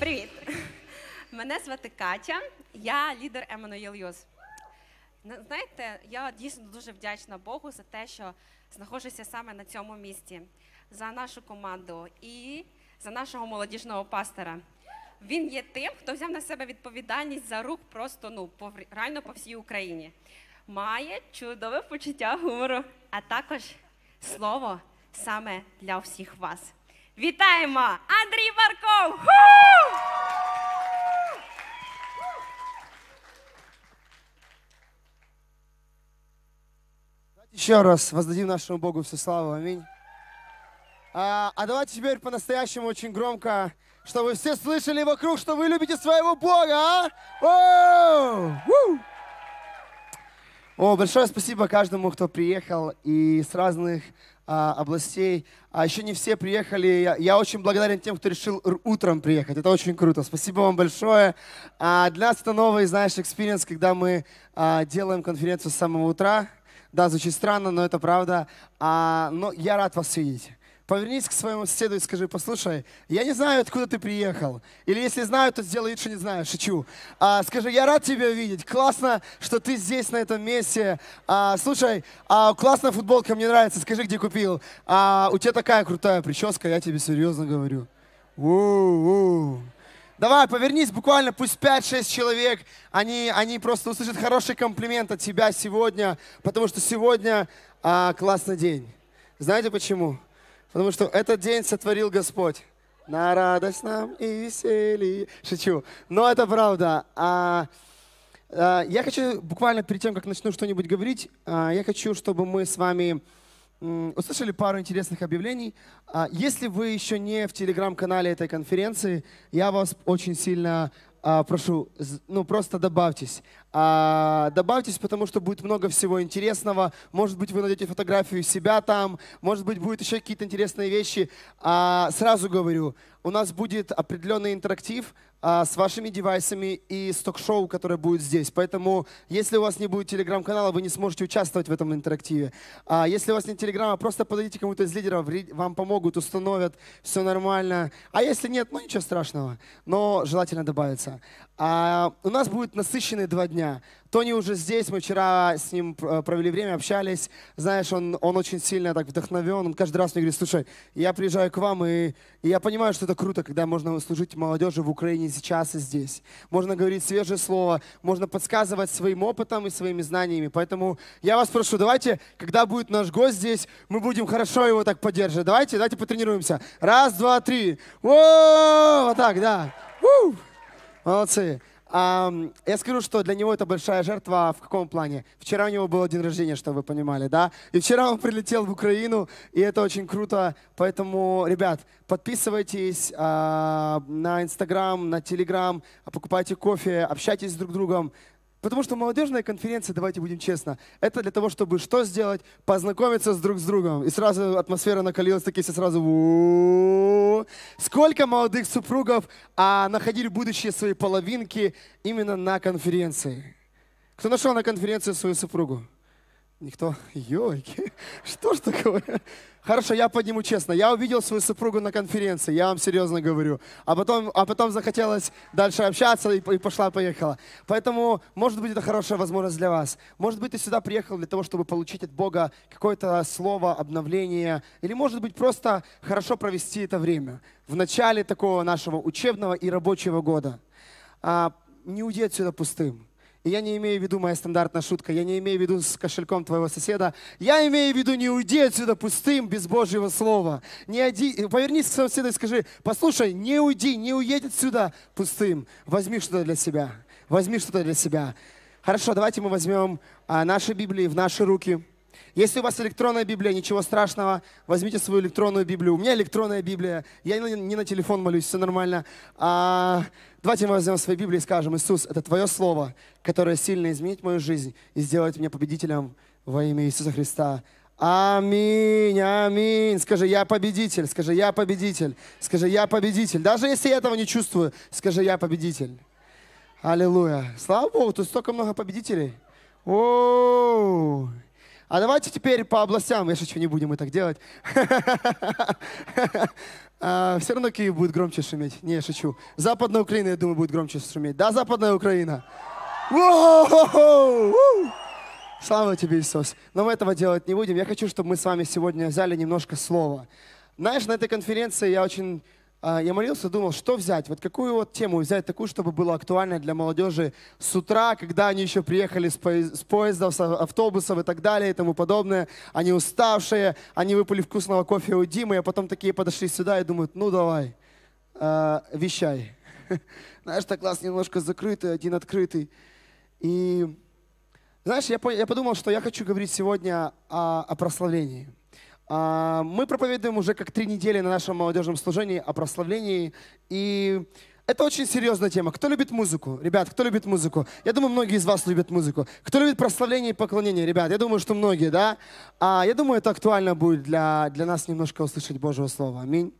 Привіт! Мене звати Катя, я лідер Еммануїл Юз. Ну, знаєте, я дійсно дуже вдячна Богу за те, що знаходжуся саме на цьому місці, за нашу команду і за нашого молодіжного пастора. Він є тим, хто взяв на себе відповідальність за рук просто ну по реально по всій Україні. Має чудове почуття гумору, а також слово саме для всіх вас. Вітаємо Андрій Барков! Еще раз воздадим нашему Богу всю славу. Аминь. А, а давайте теперь по-настоящему очень громко, чтобы все слышали вокруг, что вы любите своего Бога. А? О! О, большое спасибо каждому, кто приехал и с разных а, областей. А еще не все приехали. Я, я очень благодарен тем, кто решил утром приехать. Это очень круто. Спасибо вам большое. А для нас это новый, знаешь, экспириенс, когда мы а, делаем конференцию с самого утра. Да, звучит странно, но это правда. А, но я рад вас видеть. Повернись к своему соседу и скажи, послушай, я не знаю, откуда ты приехал. Или если знаю, то сделай вид, что не знаю, шучу. А, скажи, я рад тебя видеть, классно, что ты здесь, на этом месте. А, слушай, а, классная футболка, мне нравится, скажи, где купил. А, у тебя такая крутая прическа, я тебе серьезно говорю. У-у-у. Давай, повернись буквально, пусть 5-6 человек, они, они просто услышат хороший комплимент от тебя сегодня, потому что сегодня а, классный день. Знаете почему? Потому что этот день сотворил Господь. На радость нам и веселье. Шучу. Но это правда. А, а, я хочу, буквально перед тем, как начну что-нибудь говорить, а, я хочу, чтобы мы с вами м, услышали пару интересных объявлений. А, если вы еще не в телеграм-канале этой конференции, я вас очень сильно а, прошу, ну просто добавьтесь. А, добавьтесь, потому что будет много всего интересного. Может быть, вы найдете фотографию себя там, может быть, будут еще какие-то интересные вещи. А, сразу говорю, у нас будет определенный интерактив а, с вашими девайсами и с ток-шоу, которое будет здесь. Поэтому, если у вас не будет телеграм-канала, вы не сможете участвовать в этом интерактиве. А если у вас нет телеграма, просто подойдите кому-то из лидеров, вам помогут, установят, все нормально. А если нет, ну ничего страшного, но желательно добавиться. А, у нас будет насыщенные два дня. Тони уже здесь, мы вчера с ним э, провели время, общались. Знаешь, он, он очень сильно так вдохновен. Он каждый раз мне говорит, слушай, я приезжаю к вам, и, и я понимаю, что это круто, когда можно служить молодежи в Украине сейчас и здесь. Можно говорить свежее слово, можно подсказывать своим опытом и своими знаниями. Поэтому я вас прошу, давайте, когда будет наш гость здесь, мы будем хорошо его так поддерживать. Давайте, давайте потренируемся. Раз, два, три. Во! Вот так, да. Woo! Молодцы. А, я скажу, что для него это большая жертва в каком плане? Вчера у него был день рождения, чтобы вы понимали, да? И вчера он прилетел в Украину, и это очень круто. Поэтому, ребят, подписывайтесь а, на Инстаграм, на Телеграм, покупайте кофе, общайтесь друг с другом. Потому что молодежная конференция, давайте будем честно, это для того, чтобы что сделать? Познакомиться с друг с другом. И сразу атмосфера накалилась, такие все сразу... Сколько молодых супругов а, находили будущие свои половинки именно на конференции? Кто нашел на конференции свою супругу? Никто? Ёйки, что ж такое? Хорошо, я подниму честно. Я увидел свою супругу на конференции, я вам серьезно говорю. А потом, а потом захотелось дальше общаться и, и пошла-поехала. Поэтому, может быть, это хорошая возможность для вас. Может быть, ты сюда приехал для того, чтобы получить от Бога какое-то слово, обновление. Или, может быть, просто хорошо провести это время. В начале такого нашего учебного и рабочего года. А, не уйди отсюда пустым и я не имею в виду моя стандартная шутка, я не имею в виду с кошельком твоего соседа, я имею в виду не уйди отсюда пустым без Божьего Слова. Не оди... Повернись к своему соседу и скажи, послушай, не уйди, не уедь отсюда пустым, возьми что-то для себя, возьми что-то для себя. Хорошо, давайте мы возьмем а, наши Библии в наши руки. Если у вас электронная Библия, ничего страшного, возьмите свою электронную Библию. У меня электронная Библия, я не на телефон молюсь, все нормально. А, давайте мы возьмем свою Библию и скажем, Иисус, это Твое Слово, которое сильно изменит мою жизнь и сделает меня победителем во имя Иисуса Христа. Аминь, аминь. Скажи, я победитель, скажи, я победитель, скажи, я победитель. Даже если я этого не чувствую, скажи, я победитель. Аллилуйя. Слава Богу, тут столько много победителей. Оу. А давайте теперь по областям, я шучу, не будем мы так делать. А, Все равно Киев будет громче шуметь. Не, шучу. Западная Украина, я думаю, будет громче шуметь. Да, Западная Украина? Слава тебе, Иисус. Но мы этого делать не будем. Я хочу, чтобы мы с вами сегодня взяли немножко слова. Знаешь, на этой конференции я очень а, я молился, думал, что взять, вот какую вот тему взять такую, чтобы было актуально для молодежи с утра, когда они еще приехали с, поезд, с поездов, с автобусов и так далее и тому подобное. Они уставшие, они выпили вкусного кофе у Димы, а потом такие подошли сюда и думают, ну давай, а, вещай. Знаешь, так класс немножко закрытый, один открытый. И знаешь, я, я подумал, что я хочу говорить сегодня о, о прославлении. А, мы проповедуем уже как три недели на нашем молодежном служении о прославлении. И это очень серьезная тема. Кто любит музыку? Ребят, кто любит музыку? Я думаю, многие из вас любят музыку. Кто любит прославление и поклонение? Ребят, я думаю, что многие, да? А я думаю, это актуально будет для, для нас немножко услышать Божьего Слова. Аминь.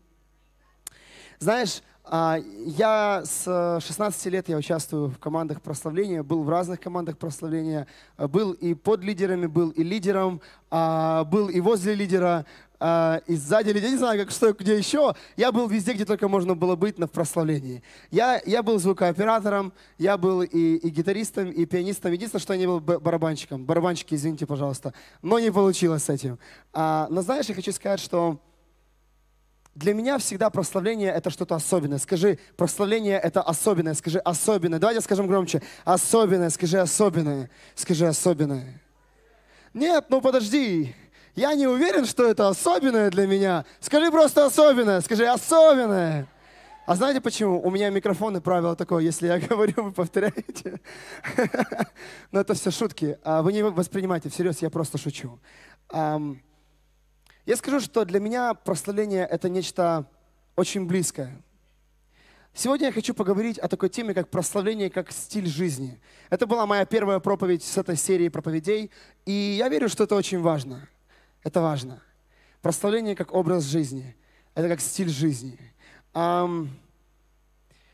Знаешь, а, я с 16 э, лет я участвую в командах прославления, был в разных командах прославления, э, был и под лидерами, был и лидером, а, был и возле лидера, а, и сзади людей, не знаю, как, что, где еще. Я был везде, где только можно было быть на прославлении. Я, я был звукооператором, я был и, и гитаристом, и пианистом. Единственное, что я не был барабанщиком. Барабанщики, извините, пожалуйста. Но не получилось с этим. но знаешь, я хочу сказать, что для меня всегда прославление — это что-то особенное. Скажи, прославление — это особенное. Скажи, особенное. Давайте скажем громче. Особенное. Скажи, особенное. Скажи, особенное. Нет, ну подожди. Я не уверен, что это особенное для меня. Скажи просто особенное. Скажи, особенное. А знаете почему? У меня микрофон и правило такое, если я говорю, вы повторяете. Но это все шутки. А вы не воспринимайте всерьез, я просто шучу. Я скажу, что для меня прославление – это нечто очень близкое. Сегодня я хочу поговорить о такой теме, как прославление, как стиль жизни. Это была моя первая проповедь с этой серии проповедей, и я верю, что это очень важно. Это важно. Прославление как образ жизни. Это как стиль жизни. Um,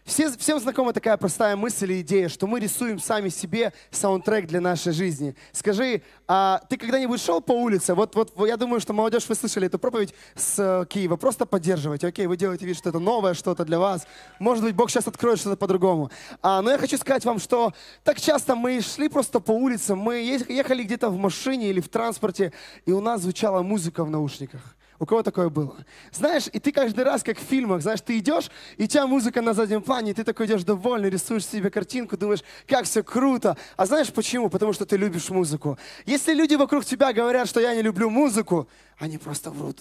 все, всем знакома такая простая мысль и идея, что мы рисуем сами себе саундтрек для нашей жизни. Скажи, а ты когда-нибудь шел по улице? Вот, вот я думаю, что молодежь, вы слышали эту проповедь с э, Киева. Просто поддерживайте, окей, вы делаете вид, что это новое что-то для вас. Может быть, Бог сейчас откроет что-то по-другому. А, но я хочу сказать вам, что так часто мы шли просто по улице, мы ехали где-то в машине или в транспорте, и у нас звучала музыка в наушниках. У кого такое было? Знаешь, и ты каждый раз, как в фильмах, знаешь, ты идешь, и у тебя музыка на заднем плане, и ты такой идешь довольный, рисуешь себе картинку, думаешь, как все круто. А знаешь почему? Потому что ты любишь музыку. Если люди вокруг тебя говорят, что я не люблю музыку, они просто врут.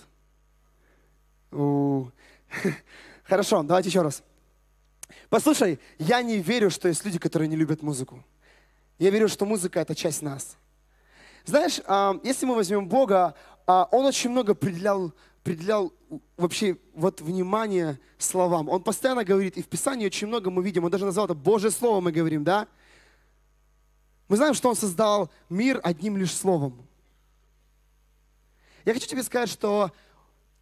У-у-у. Хорошо, давайте еще раз. Послушай, я не верю, что есть люди, которые не любят музыку. Я верю, что музыка — это часть нас. Знаешь, а, если мы возьмем Бога, а он очень много определял, определял вообще вот внимание словам. Он постоянно говорит, и в Писании очень много мы видим, он даже назвал это Божье Слово, мы говорим, да? Мы знаем, что он создал мир одним лишь словом. Я хочу тебе сказать, что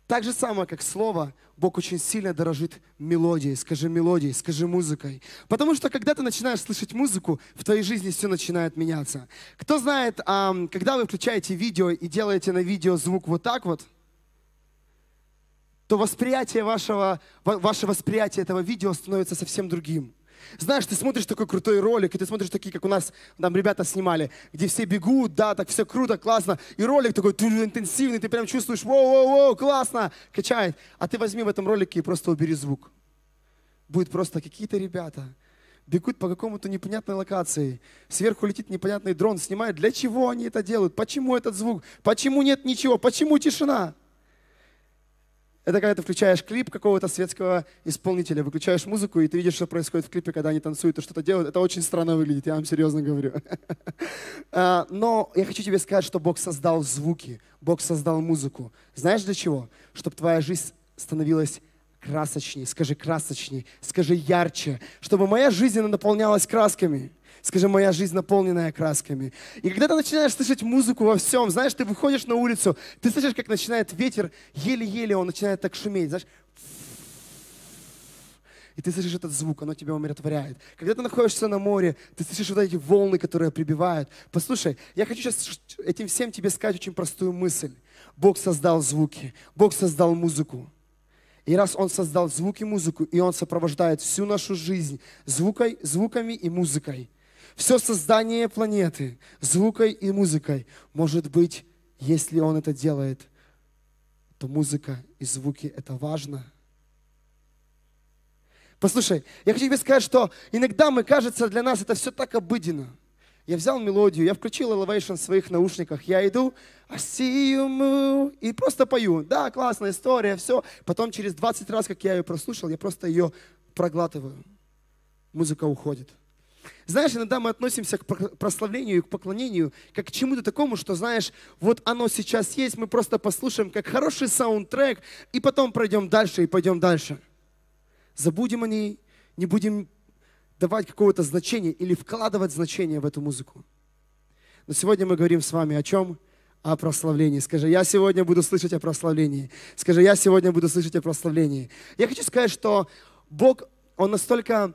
так же самое, как слово, Бог очень сильно дорожит мелодией. Скажи мелодией, скажи музыкой. Потому что когда ты начинаешь слышать музыку, в твоей жизни все начинает меняться. Кто знает, когда вы включаете видео и делаете на видео звук вот так вот, то восприятие вашего, ваше восприятие этого видео становится совсем другим. Знаешь, ты смотришь такой крутой ролик, и ты смотришь такие, как у нас там ребята снимали, где все бегут, да, так все круто, классно. И ролик такой интенсивный, ты прям чувствуешь, воу-воу-воу, классно, качает. А ты возьми в этом ролике и просто убери звук. Будет просто какие-то ребята бегут по какому-то непонятной локации. Сверху летит непонятный дрон, снимает. Для чего они это делают? Почему этот звук? Почему нет ничего? Почему тишина? Это когда ты включаешь клип какого-то светского исполнителя, выключаешь музыку, и ты видишь, что происходит в клипе, когда они танцуют и что-то делают. Это очень странно выглядит, я вам серьезно говорю. А, но я хочу тебе сказать, что Бог создал звуки, Бог создал музыку. Знаешь для чего? Чтобы твоя жизнь становилась красочнее. Скажи красочнее. скажи ярче, чтобы моя жизнь наполнялась красками. Скажи, моя жизнь наполненная красками. И когда ты начинаешь слышать музыку во всем, знаешь, ты выходишь на улицу, ты слышишь, как начинает ветер, еле-еле он начинает так шуметь, знаешь, и ты слышишь этот звук, оно тебя умиротворяет. Когда ты находишься на море, ты слышишь вот эти волны, которые прибивают. Послушай, я хочу сейчас этим всем тебе сказать очень простую мысль. Бог создал звуки, Бог создал музыку. И раз Он создал звуки, музыку, и Он сопровождает всю нашу жизнь звукой, звуками и музыкой – все создание планеты звукой и музыкой. Может быть, если он это делает, то музыка и звуки — это важно. Послушай, я хочу тебе сказать, что иногда мы, кажется, для нас это все так обыденно. Я взял мелодию, я включил Elevation в своих наушниках, я иду, I see you move, и просто пою. Да, классная история, все. Потом через 20 раз, как я ее прослушал, я просто ее проглатываю. Музыка уходит. Знаешь, иногда мы относимся к прославлению и к поклонению как к чему-то такому, что, знаешь, вот оно сейчас есть, мы просто послушаем как хороший саундтрек, и потом пройдем дальше и пойдем дальше. Забудем о ней, не будем давать какого-то значения или вкладывать значение в эту музыку. Но сегодня мы говорим с вами о чем? о прославлении. Скажи, я сегодня буду слышать о прославлении. Скажи, я сегодня буду слышать о прославлении. Я хочу сказать, что Бог, Он настолько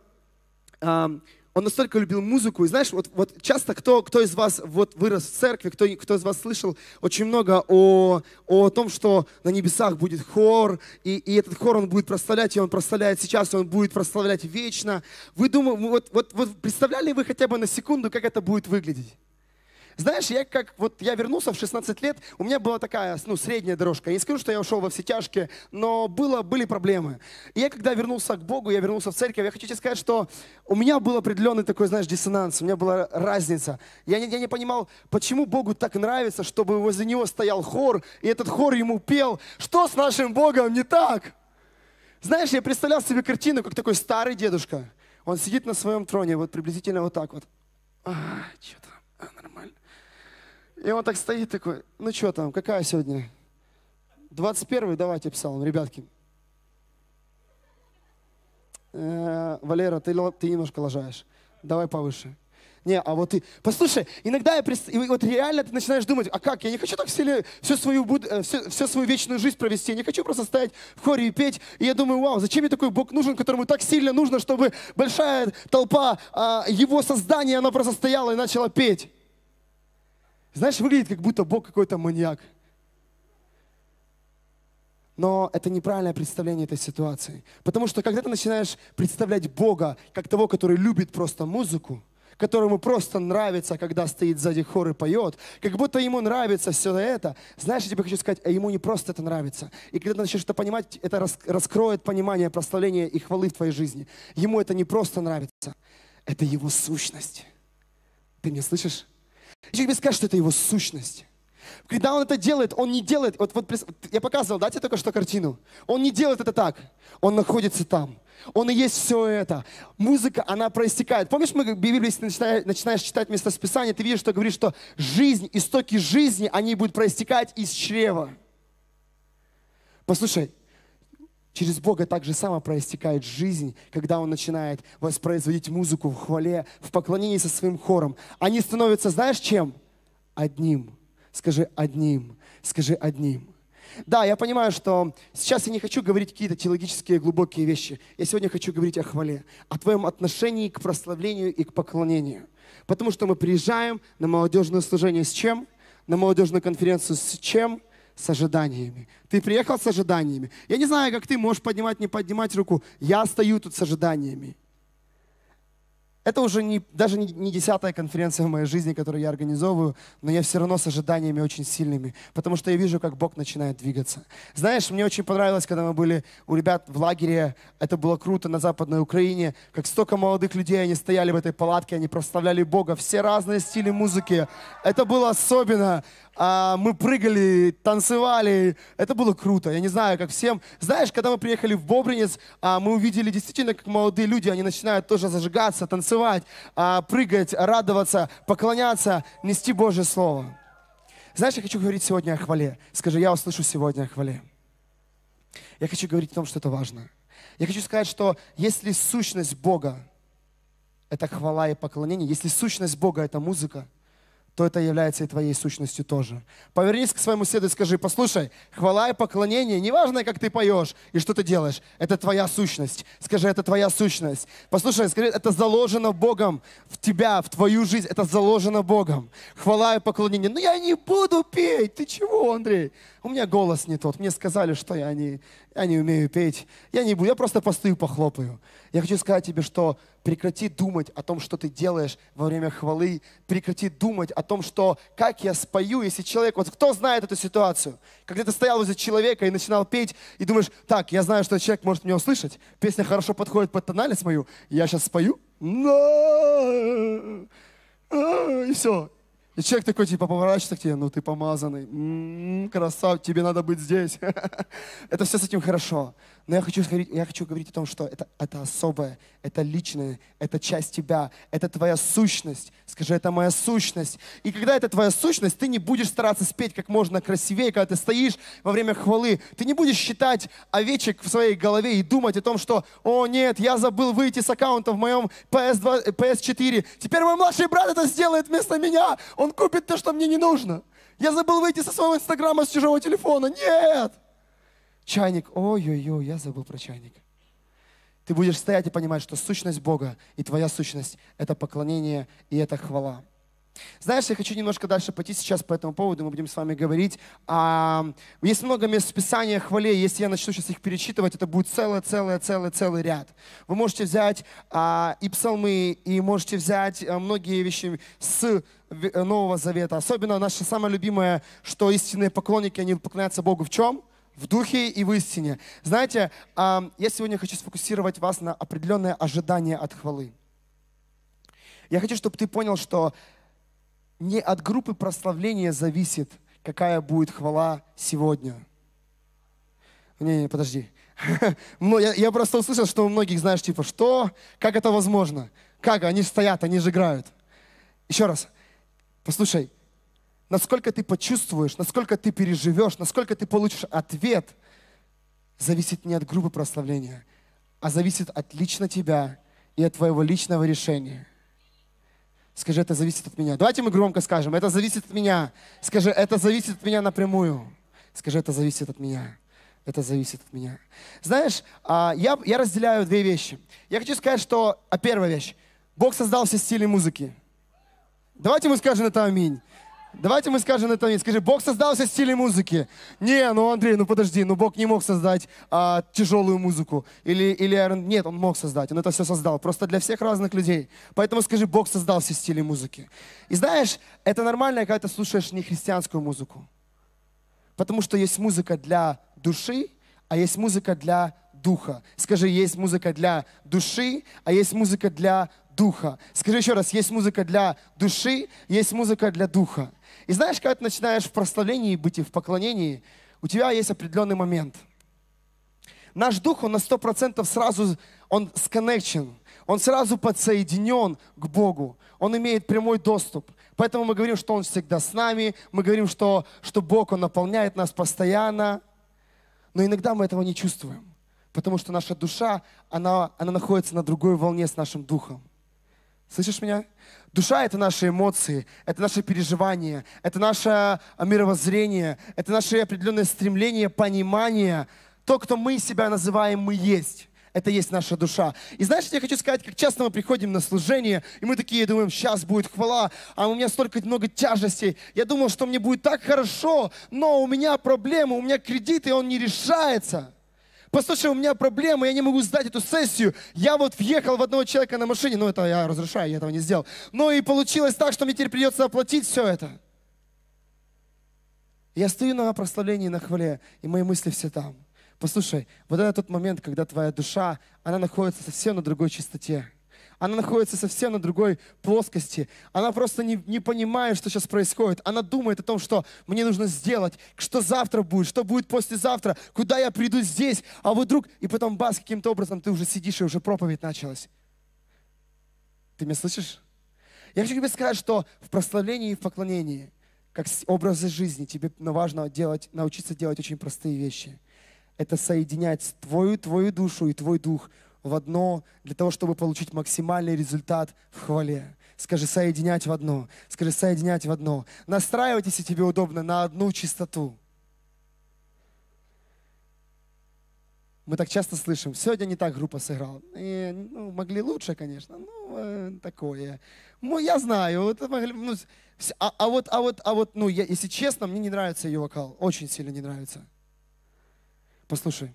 он настолько любил музыку. И знаешь, вот, вот часто кто, кто из вас вот вырос в церкви, кто, кто из вас слышал очень много о, о том, что на небесах будет хор, и, и этот хор он будет прославлять, и он прославляет сейчас, и он будет прославлять вечно. Вы думаете, вот, вот, вот представляли вы хотя бы на секунду, как это будет выглядеть? Знаешь, я как вот я вернулся в 16 лет, у меня была такая, ну, средняя дорожка. Я не скажу, что я ушел во все тяжкие, но было, были проблемы. И я когда вернулся к Богу, я вернулся в церковь, я хочу тебе сказать, что у меня был определенный такой, знаешь, диссонанс, у меня была разница. Я не, я не понимал, почему Богу так нравится, чтобы возле него стоял хор, и этот хор ему пел. Что с нашим Богом не так? Знаешь, я представлял себе картину, как такой старый дедушка. Он сидит на своем троне, вот приблизительно вот так вот. А, что-то и он так стоит такой, ну что там, какая сегодня? 21-й, давайте писал он, ребятки. Э, Валера, ты, ты немножко лажаешь. Давай повыше. Не, а вот ты... Послушай, иногда я... Пред... вот реально ты начинаешь думать, а как? Я не хочу так сильно всю свою, буд... всю, э, всю свою вечную жизнь провести. Я не хочу просто стоять в хоре и петь. И я думаю, вау, зачем мне такой Бог нужен, которому так сильно нужно, чтобы большая толпа а, его создания, она просто стояла и начала петь. Знаешь, выглядит, как будто Бог какой-то маньяк. Но это неправильное представление этой ситуации. Потому что когда ты начинаешь представлять Бога как того, который любит просто музыку, которому просто нравится, когда стоит сзади хор и поет, как будто ему нравится все это. Знаешь, я тебе хочу сказать, а ему не просто это нравится. И когда ты начнешь это понимать, это раскроет понимание прославления и хвалы в твоей жизни. Ему это не просто нравится, это его сущность. Ты меня слышишь? Еще тебе скажет, что это его сущность. Когда он это делает, он не делает, вот, вот я показывал, да, тебе только что картину? Он не делает это так, он находится там. Он и есть все это. Музыка, она проистекает. Помнишь, мы Библию, если начинаешь, начинаешь читать место Писания, ты видишь, что говорит, что жизнь, истоки жизни, они будут проистекать из чрева. Послушай, Через Бога так же само проистекает жизнь, когда Он начинает воспроизводить музыку в хвале, в поклонении со своим хором. Они становятся, знаешь, чем? Одним. Скажи одним. Скажи одним. Да, я понимаю, что сейчас я не хочу говорить какие-то теологические глубокие вещи. Я сегодня хочу говорить о хвале, о твоем отношении к прославлению и к поклонению. Потому что мы приезжаем на молодежное служение с чем? На молодежную конференцию с чем? с ожиданиями. Ты приехал с ожиданиями. Я не знаю, как ты можешь поднимать, не поднимать руку. Я стою тут с ожиданиями. Это уже не, даже не десятая конференция в моей жизни, которую я организовываю, но я все равно с ожиданиями очень сильными, потому что я вижу, как Бог начинает двигаться. Знаешь, мне очень понравилось, когда мы были у ребят в лагере, это было круто на Западной Украине, как столько молодых людей, они стояли в этой палатке, они прославляли Бога, все разные стили музыки. Это было особенно. А, мы прыгали, танцевали. Это было круто. Я не знаю, как всем. Знаешь, когда мы приехали в Бобринец, а, мы увидели действительно, как молодые люди, они начинают тоже зажигаться, танцевать, а, прыгать, радоваться, поклоняться, нести Божье Слово. Знаешь, я хочу говорить сегодня о хвале. Скажи, я услышу сегодня о хвале. Я хочу говорить о том, что это важно. Я хочу сказать, что если сущность Бога – это хвала и поклонение, если сущность Бога – это музыка – то это является и твоей сущностью тоже. Повернись к своему седу и скажи, послушай, хвала и поклонение, неважно, как ты поешь и что ты делаешь, это твоя сущность. Скажи, это твоя сущность. Послушай, скажи, это заложено Богом в тебя, в твою жизнь, это заложено Богом. Хвала и поклонение. Ну я не буду петь, ты чего, Андрей? У меня голос не тот, мне сказали, что я не, я не умею петь, я не буду, я просто постою, похлопаю. Я хочу сказать тебе, что прекрати думать о том, что ты делаешь во время хвалы, прекрати думать о том, что как я спою, если человек, вот кто знает эту ситуацию, когда ты стоял возле человека и начинал петь, и думаешь, так, я знаю, что человек может меня услышать, песня хорошо подходит под тональность мою, я сейчас спою, и все, и человек такой, типа, поворачивается к тебе, ну ты помазанный, м-м, красав, тебе надо быть здесь. Это все с этим хорошо. Но я хочу, я хочу говорить о том, что это, это особое, это личное, это часть тебя, это твоя сущность. Скажи, это моя сущность. И когда это твоя сущность, ты не будешь стараться спеть как можно красивее, когда ты стоишь во время хвалы. Ты не будешь считать овечек в своей голове и думать о том, что, о нет, я забыл выйти с аккаунта в моем PS2, PS4. Теперь мой младший брат это сделает вместо меня. Он купит то, что мне не нужно. Я забыл выйти со своего инстаграма с чужого телефона. Нет! чайник, ой-ой-ой, я забыл про чайник. Ты будешь стоять и понимать, что сущность Бога и твоя сущность – это поклонение и это хвала. Знаешь, я хочу немножко дальше пойти сейчас по этому поводу, мы будем с вами говорить. А, есть много мест в Писании хвале, если я начну сейчас их перечитывать, это будет целый, целый, целый, целый ряд. Вы можете взять а, и псалмы, и можете взять а, многие вещи с э, Нового Завета. Особенно наше самое любимое, что истинные поклонники, они поклоняются Богу в чем – в духе и в истине. Знаете, я сегодня хочу сфокусировать вас на определенное ожидание от хвалы. Я хочу, чтобы ты понял, что не от группы прославления зависит, какая будет хвала сегодня. Не, не, подожди. Ну, я, я просто услышал, что у многих, знаешь, типа, что? Как это возможно? Как? Они стоят, они же играют. Еще раз. Послушай, насколько ты почувствуешь, насколько ты переживешь, насколько ты получишь ответ, зависит не от группы прославления, а зависит от лично тебя и от твоего личного решения. Скажи, это зависит от меня. Давайте мы громко скажем, это зависит от меня. Скажи, это зависит от меня напрямую. Скажи, это зависит от меня. Это зависит от меня. Знаешь, а, я, я разделяю две вещи. Я хочу сказать, что, а первая вещь, Бог создал все стили музыки. Давайте мы скажем это аминь. Давайте мы скажем это нет. Скажи, Бог создал все стили музыки. Не, ну Андрей, ну подожди, ну Бог не мог создать а, тяжелую музыку. Или, или Аарон, нет, он мог создать, он это все создал. Просто для всех разных людей. Поэтому скажи, Бог создал все стили музыки. И знаешь, это нормально, когда ты слушаешь не христианскую музыку. Потому что есть музыка для души, а есть музыка для духа. Скажи, есть музыка для души, а есть музыка для духа. Скажи еще раз, есть музыка для души, есть музыка для духа. И знаешь, когда ты начинаешь в прославлении быть и в поклонении, у тебя есть определенный момент. Наш дух, он на процентов сразу, он сконнекчен, он сразу подсоединен к Богу, он имеет прямой доступ. Поэтому мы говорим, что Он всегда с нами, мы говорим, что, что Бог, Он наполняет нас постоянно. Но иногда мы этого не чувствуем, потому что наша душа, она, она находится на другой волне с нашим духом. Слышишь меня? Душа — это наши эмоции, это наши переживания, это наше а, мировоззрение, это наше определенное стремление, понимание. То, кто мы себя называем, мы есть. Это есть наша душа. И знаешь, я хочу сказать, как часто мы приходим на служение, и мы такие думаем, сейчас будет хвала, а у меня столько много тяжестей. Я думал, что мне будет так хорошо, но у меня проблемы, у меня кредит, и он не решается. Послушай, у меня проблемы, я не могу сдать эту сессию. Я вот въехал в одного человека на машине, ну это я разрешаю, я этого не сделал. Но ну, и получилось так, что мне теперь придется оплатить все это. Я стою на прославлении, на хвале, и мои мысли все там. Послушай, вот это тот момент, когда твоя душа, она находится совсем на другой частоте она находится совсем на другой плоскости. Она просто не, не понимает, что сейчас происходит. Она думает о том, что мне нужно сделать, что завтра будет, что будет послезавтра, куда я приду здесь, а вдруг... И потом бас, каким-то образом ты уже сидишь, и уже проповедь началась. Ты меня слышишь? Я хочу тебе сказать, что в прославлении и в поклонении, как образы жизни, тебе важно делать, научиться делать очень простые вещи. Это соединять твою, твою душу и твой дух – в одно для того, чтобы получить максимальный результат в хвале. Скажи «соединять в одно». Скажи «соединять в одно». Настраивайтесь, если тебе удобно, на одну чистоту. Мы так часто слышим, сегодня не так группа сыграла. И, ну, могли лучше, конечно, ну, э, такое. Ну, я знаю, вот, ну, а, а вот, а вот, а вот, ну, я, если честно, мне не нравится ее вокал, очень сильно не нравится. Послушай.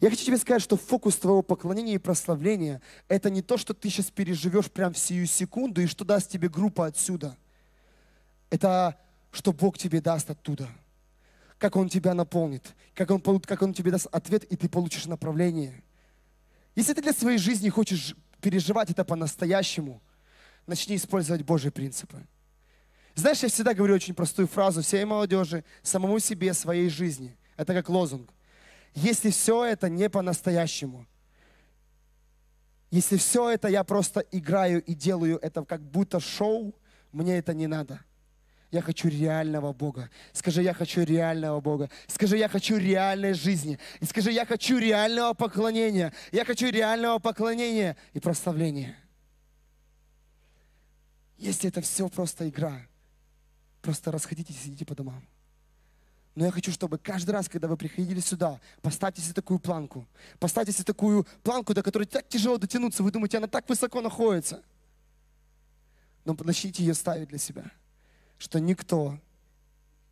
Я хочу тебе сказать, что фокус твоего поклонения и прославления – это не то, что ты сейчас переживешь прям в сию секунду и что даст тебе группа отсюда. Это что Бог тебе даст оттуда. Как Он тебя наполнит, как Он, как он тебе даст ответ, и ты получишь направление. Если ты для своей жизни хочешь переживать это по-настоящему, начни использовать Божьи принципы. Знаешь, я всегда говорю очень простую фразу всей молодежи, самому себе, своей жизни. Это как лозунг если все это не по-настоящему. Если все это я просто играю и делаю это как будто шоу, мне это не надо. Я хочу реального Бога. Скажи, я хочу реального Бога. Скажи, я хочу реальной жизни. И скажи, я хочу реального поклонения. Я хочу реального поклонения и прославления. Если это все просто игра, просто расходитесь и сидите по домам. Но я хочу, чтобы каждый раз, когда вы приходили сюда, поставьте себе такую планку. Поставьте себе такую планку, до которой так тяжело дотянуться. Вы думаете, она так высоко находится. Но начните ее ставить для себя. Что никто,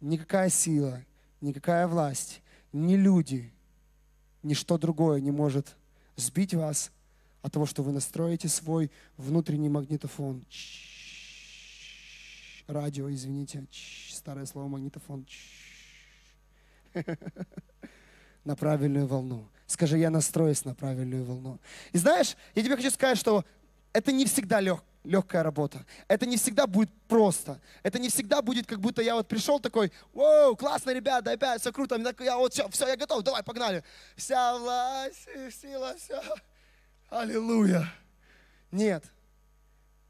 никакая сила, никакая власть, ни люди, ничто другое не может сбить вас от того, что вы настроите свой внутренний магнитофон. Радио, извините, старое слово магнитофон. Чш на правильную волну. Скажи, я настроюсь на правильную волну. И знаешь, я тебе хочу сказать, что это не всегда лег, легкая работа. Это не всегда будет просто. Это не всегда будет, как будто я вот пришел такой, вау, классно, ребята, опять все круто, я вот все, все, я готов, давай, погнали. Вся власть и сила, вся. Аллилуйя. Нет.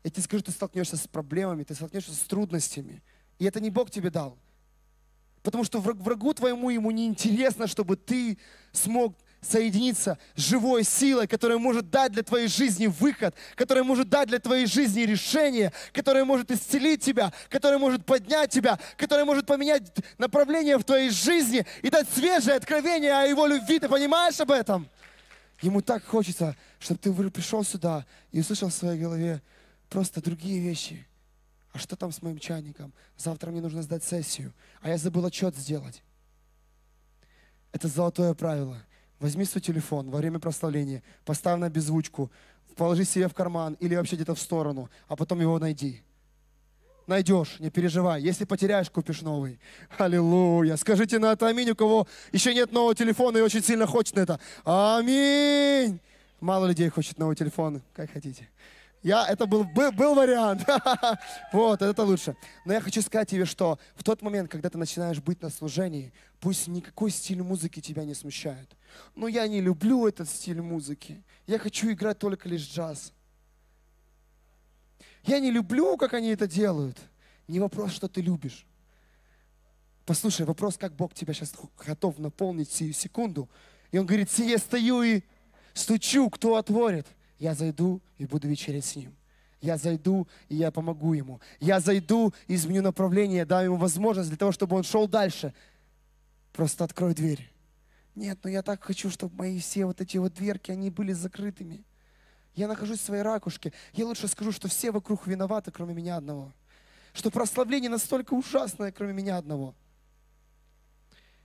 Я тебе скажу, ты столкнешься с проблемами, ты столкнешься с трудностями. И это не Бог тебе дал. Потому что врагу твоему ему не интересно, чтобы ты смог соединиться с живой силой, которая может дать для твоей жизни выход, которая может дать для твоей жизни решение, которая может исцелить тебя, которая может поднять тебя, которая может поменять направление в твоей жизни и дать свежее откровение о его любви. Ты понимаешь об этом? Ему так хочется, чтобы ты пришел сюда и услышал в своей голове просто другие вещи – а что там с моим чайником? Завтра мне нужно сдать сессию, а я забыл отчет сделать. Это золотое правило. Возьми свой телефон во время прославления, поставь на беззвучку, положи себе в карман или вообще где-то в сторону, а потом его найди. Найдешь, не переживай. Если потеряешь, купишь новый. Аллилуйя. Скажите на это аминь, у кого еще нет нового телефона и очень сильно хочет это. Аминь. Мало людей хочет новый телефон, как хотите. Я, это был, был, был вариант. вот, это лучше. Но я хочу сказать тебе, что в тот момент, когда ты начинаешь быть на служении, пусть никакой стиль музыки тебя не смущает. Но я не люблю этот стиль музыки. Я хочу играть только лишь джаз. Я не люблю, как они это делают. Не вопрос, что ты любишь. Послушай, вопрос, как Бог тебя сейчас готов наполнить сию секунду. И он говорит, сие стою и стучу, кто отворит. Я зайду и буду вечерить с ним. Я зайду, и я помогу ему. Я зайду, изменю направление, дам ему возможность для того, чтобы он шел дальше. Просто открой дверь. Нет, но ну я так хочу, чтобы мои все вот эти вот дверки, они были закрытыми. Я нахожусь в своей ракушке. Я лучше скажу, что все вокруг виноваты, кроме меня одного. Что прославление настолько ужасное, кроме меня одного.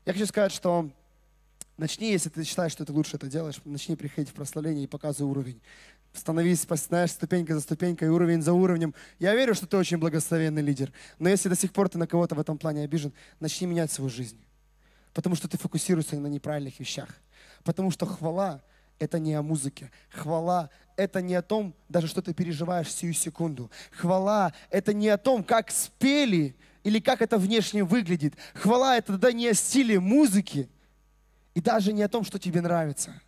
Я хочу сказать, что Начни, если ты считаешь, что ты лучше это делаешь, начни приходить в прославление и показывай уровень. Становись, знаешь, ступенька за ступенькой, уровень за уровнем. Я верю, что ты очень благословенный лидер. Но если до сих пор ты на кого-то в этом плане обижен, начни менять свою жизнь. Потому что ты фокусируешься на неправильных вещах. Потому что хвала – это не о музыке. Хвала – это не о том, даже что ты переживаешь сию секунду. Хвала – это не о том, как спели или как это внешне выглядит. Хвала – это да не о стиле музыки – и даже не о том, что тебе нравится.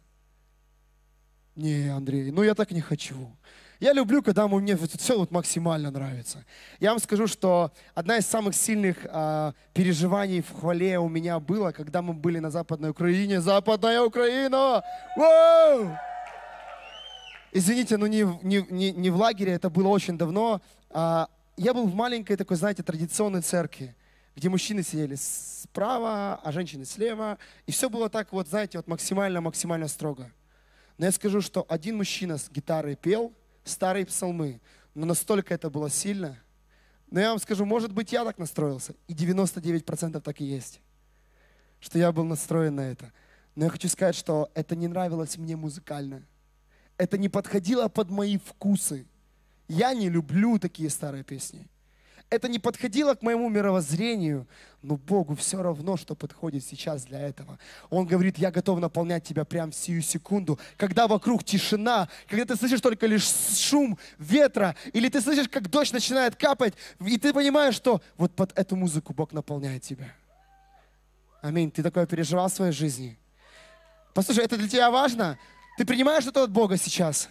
Не, Андрей, ну я так не хочу. Я люблю, когда мне все вот максимально нравится. Я вам скажу, что одна из самых сильных э, переживаний в хвале у меня было, когда мы были на Западной Украине. Западная Украина! Воу! Извините, но не, не, не, не в лагере, это было очень давно. Э, я был в маленькой такой, знаете, традиционной церкви где мужчины сидели справа, а женщины слева. И все было так вот, знаете, вот максимально-максимально строго. Но я скажу, что один мужчина с гитарой пел старые псалмы, но настолько это было сильно. Но я вам скажу, может быть, я так настроился, и 99% так и есть, что я был настроен на это. Но я хочу сказать, что это не нравилось мне музыкально. Это не подходило под мои вкусы. Я не люблю такие старые песни это не подходило к моему мировоззрению, но Богу все равно, что подходит сейчас для этого. Он говорит, я готов наполнять тебя прямо в сию секунду, когда вокруг тишина, когда ты слышишь только лишь шум ветра, или ты слышишь, как дождь начинает капать, и ты понимаешь, что вот под эту музыку Бог наполняет тебя. Аминь. Ты такое переживал в своей жизни? Послушай, это для тебя важно? Ты принимаешь это от Бога сейчас?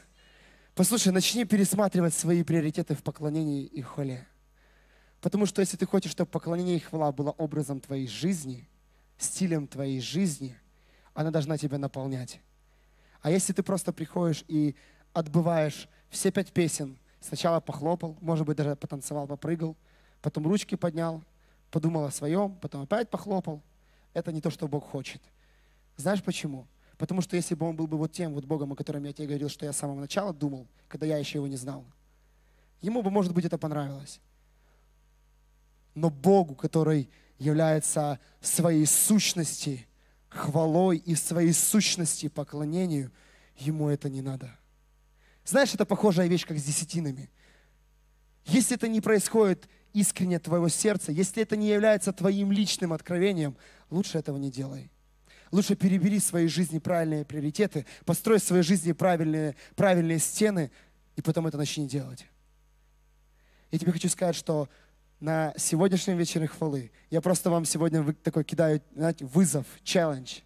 Послушай, начни пересматривать свои приоритеты в поклонении и холе. Потому что если ты хочешь, чтобы поклонение и хвала было образом твоей жизни, стилем твоей жизни, она должна тебя наполнять. А если ты просто приходишь и отбываешь все пять песен, сначала похлопал, может быть, даже потанцевал, попрыгал, потом ручки поднял, подумал о своем, потом опять похлопал, это не то, что Бог хочет. Знаешь почему? Потому что если бы он был бы вот тем вот Богом, о котором я тебе говорил, что я с самого начала думал, когда я еще его не знал, ему бы, может быть, это понравилось но Богу, который является своей сущности хвалой и своей сущности поклонению, ему это не надо. Знаешь, это похожая вещь, как с десятинами. Если это не происходит искренне от твоего сердца, если это не является твоим личным откровением, лучше этого не делай. Лучше перебери в своей жизни правильные приоритеты, построй в своей жизни правильные, правильные стены, и потом это начни делать. Я тебе хочу сказать, что на сегодняшнем вечере хвалы. Я просто вам сегодня такой кидаю знаете, вызов, челлендж.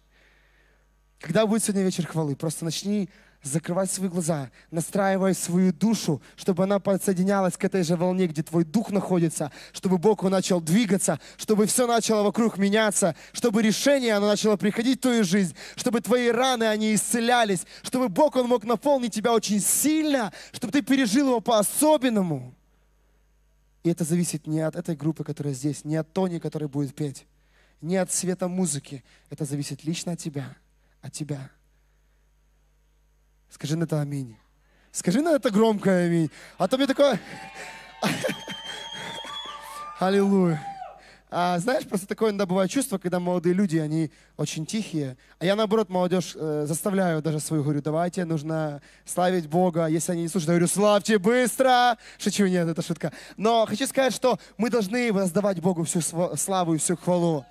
Когда будет сегодня вечер хвалы, просто начни закрывать свои глаза, настраивай свою душу, чтобы она подсоединялась к этой же волне, где твой дух находится, чтобы Бог он начал двигаться, чтобы все начало вокруг меняться, чтобы решение оно начало приходить в твою жизнь, чтобы твои раны, они исцелялись, чтобы Бог он мог наполнить тебя очень сильно, чтобы ты пережил его по-особенному. И это зависит не от этой группы, которая здесь, не от Тони, который будет петь, не от света музыки. Это зависит лично от тебя, от тебя. Скажи на это аминь. Скажи на это громкое аминь. А то мне такое... Аллилуйя. А, знаешь, просто такое иногда бывает чувство, когда молодые люди, они очень тихие. А я, наоборот, молодежь э, заставляю даже свою, говорю, давайте, нужно славить Бога. Если они не слушают, я говорю, славьте быстро. Шучу, нет, это шутка. Но хочу сказать, что мы должны воздавать Богу всю славу и всю хвалу.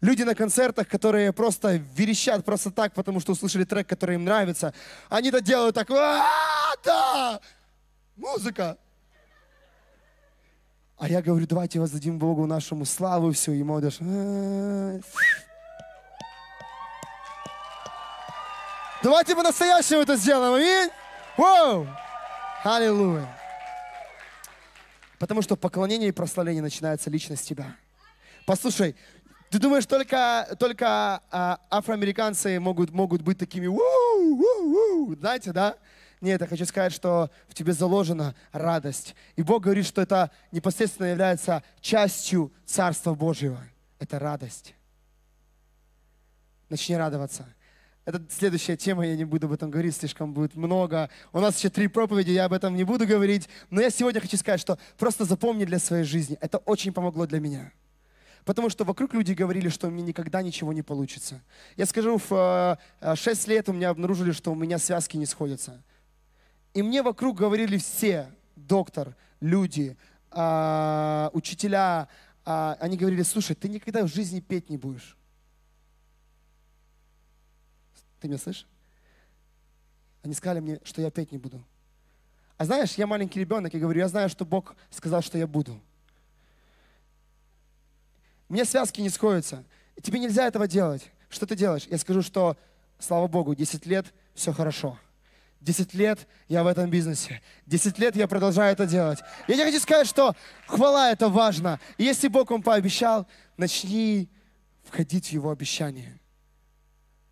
Люди на концертах, которые просто верещат просто так, потому что услышали трек, который им нравится, они это делают так, «А, да, музыка, а я говорю, давайте воздадим Богу нашему славу все, И молодежь... Давайте по-настоящему это сделаем. Аминь. Воу! Аллилуйя. Потому что поклонение и прославление начинается лично с тебя. Послушай, ты думаешь, только, только а, афроамериканцы могут, могут быть такими, у знаете, да? Нет, я хочу сказать, что в тебе заложена радость. И Бог говорит, что это непосредственно является частью Царства Божьего. Это радость. Начни радоваться. Это следующая тема, я не буду об этом говорить, слишком будет много. У нас еще три проповеди, я об этом не буду говорить. Но я сегодня хочу сказать, что просто запомни для своей жизни. Это очень помогло для меня. Потому что вокруг люди говорили, что у меня никогда ничего не получится. Я скажу, в 6 э, лет у меня обнаружили, что у меня связки не сходятся. И мне вокруг говорили все, доктор, люди, э, учителя, э, они говорили, слушай, ты никогда в жизни петь не будешь. Ты меня слышишь? Они сказали мне, что я петь не буду. А знаешь, я маленький ребенок и говорю, я знаю, что Бог сказал, что я буду. Мне связки не сходятся. Тебе нельзя этого делать. Что ты делаешь? Я скажу, что, слава Богу, 10 лет, все хорошо. Десять лет я в этом бизнесе. Десять лет я продолжаю это делать. Я не хочу сказать, что хвала это важно. И если Бог вам пообещал, начни входить в Его обещание.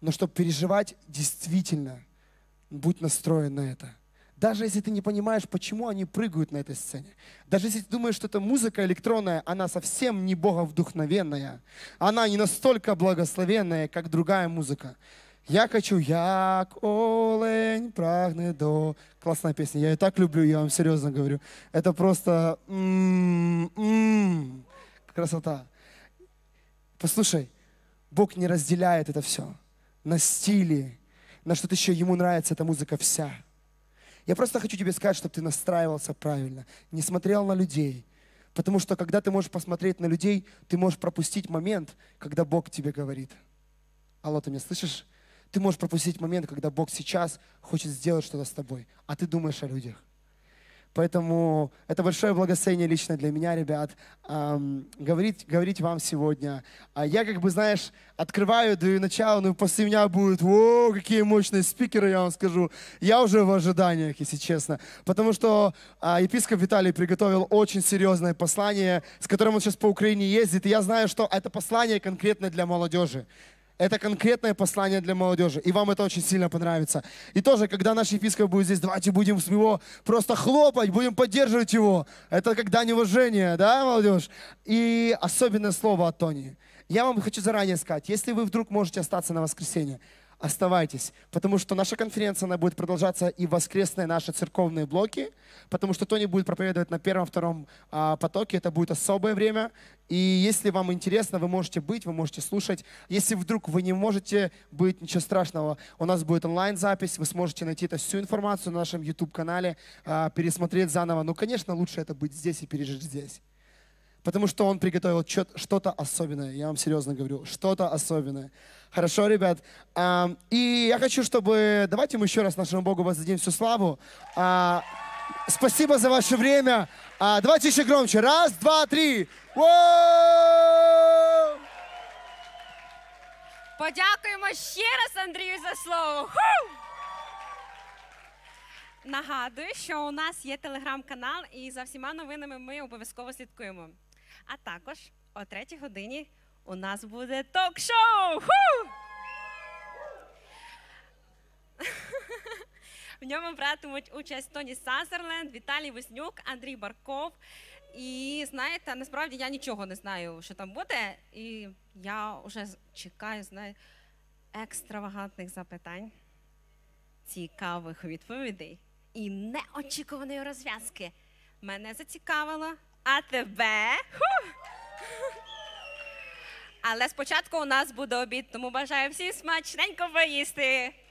Но чтобы переживать действительно, будь настроен на это. Даже если ты не понимаешь, почему они прыгают на этой сцене. Даже если ты думаешь, что эта музыка электронная, она совсем не боговдухновенная. Она не настолько благословенная, как другая музыка. Я хочу, як олень прагне до... Классная песня, я ее так люблю, я вам серьезно говорю. Это просто м -м -м, красота. Послушай, Бог не разделяет это все на стили, на что-то еще Ему нравится эта музыка вся. Я просто хочу тебе сказать, чтобы ты настраивался правильно, не смотрел на людей. Потому что когда ты можешь посмотреть на людей, ты можешь пропустить момент, когда Бог тебе говорит. Алло, ты меня слышишь? Ты можешь пропустить момент, когда Бог сейчас хочет сделать что-то с тобой, а ты думаешь о людях. Поэтому это большое благословение лично для меня, ребят, эм, говорить, говорить вам сегодня. А я как бы, знаешь, открываю, даю начало, но ну, после меня будет, о, какие мощные спикеры, я вам скажу. Я уже в ожиданиях, если честно. Потому что э, епископ Виталий приготовил очень серьезное послание, с которым он сейчас по Украине ездит. И я знаю, что это послание конкретно для молодежи. Это конкретное послание для молодежи. И вам это очень сильно понравится. И тоже, когда наш епископ будет здесь, давайте будем с него просто хлопать, будем поддерживать его. Это как дань уважения, да, молодежь? И особенное слово от Тони. Я вам хочу заранее сказать, если вы вдруг можете остаться на воскресенье, оставайтесь, потому что наша конференция, она будет продолжаться и воскресные наши церковные блоки, потому что Тони будет проповедовать на первом-втором а, потоке, это будет особое время, и если вам интересно, вы можете быть, вы можете слушать. Если вдруг вы не можете быть, ничего страшного, у нас будет онлайн-запись, вы сможете найти это, всю информацию на нашем YouTube-канале, а, пересмотреть заново. Ну, конечно, лучше это быть здесь и пережить здесь потому что Он приготовил что-то особенное. Я вам серьезно говорю, что-то особенное. Хорошо, ребят? И я хочу, чтобы... Давайте мы еще раз нашему Богу воздадим всю славу. А, спасибо за ваше время. А, давайте еще громче. Раз, два, три. Воу! Подякуємо ще раз Андрію за слово. Ху! Нагадую, що у нас є телеграм-канал, і за всіма новинами ми обов'язково слідкуємо. А також о третій годині у нас буде ток-шоу. В ньому братимуть участь Тоні Сазерленд, Віталій Воснюк, Андрій Барков. І знаєте, насправді я нічого не знаю, що там буде. І я вже чекаю знаю, екстравагантних запитань, цікавих відповідей і неочікуваної розв'язки. Мене зацікавила А тебе. Ху! Але спочатку у нас буде обід, тому бажаю всім смачненько поїсти.